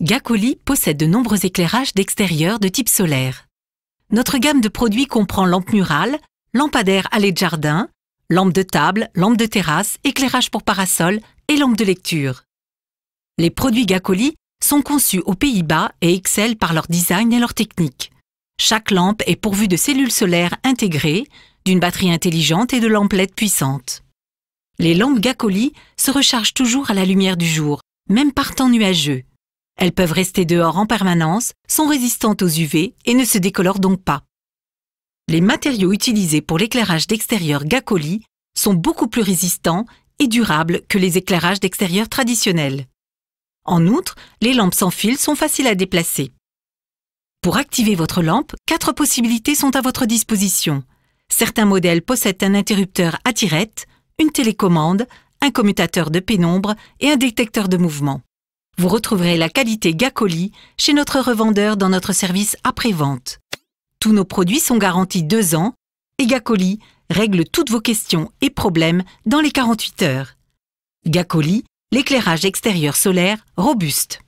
Gacoli possède de nombreux éclairages d'extérieur de type solaire. Notre gamme de produits comprend lampes murales, lampadaires allées de jardin, lampes de table, lampes de terrasse, éclairage pour parasol et lampes de lecture. Les produits Gacoli sont conçus aux Pays-Bas et excellent par leur design et leur technique. Chaque lampe est pourvue de cellules solaires intégrées, d'une batterie intelligente et de LED e puissantes. Les lampes Gacoli se rechargent toujours à la lumière du jour, même par temps nuageux. Elles peuvent rester dehors en permanence, sont résistantes aux UV et ne se décolorent donc pas. Les matériaux utilisés pour l'éclairage d'extérieur Gacoli sont beaucoup plus résistants et durables que les éclairages d'extérieur traditionnels. En outre, les lampes sans fil sont faciles à déplacer. Pour activer votre lampe, quatre possibilités sont à votre disposition. Certains modèles possèdent un interrupteur à tirette, une télécommande, un commutateur de pénombre et un détecteur de mouvement. Vous retrouverez la qualité Gacoli chez notre revendeur dans notre service après-vente. Tous nos produits sont garantis deux ans et Gacoli règle toutes vos questions et problèmes dans les 48 heures. Gacoli, l'éclairage extérieur solaire robuste.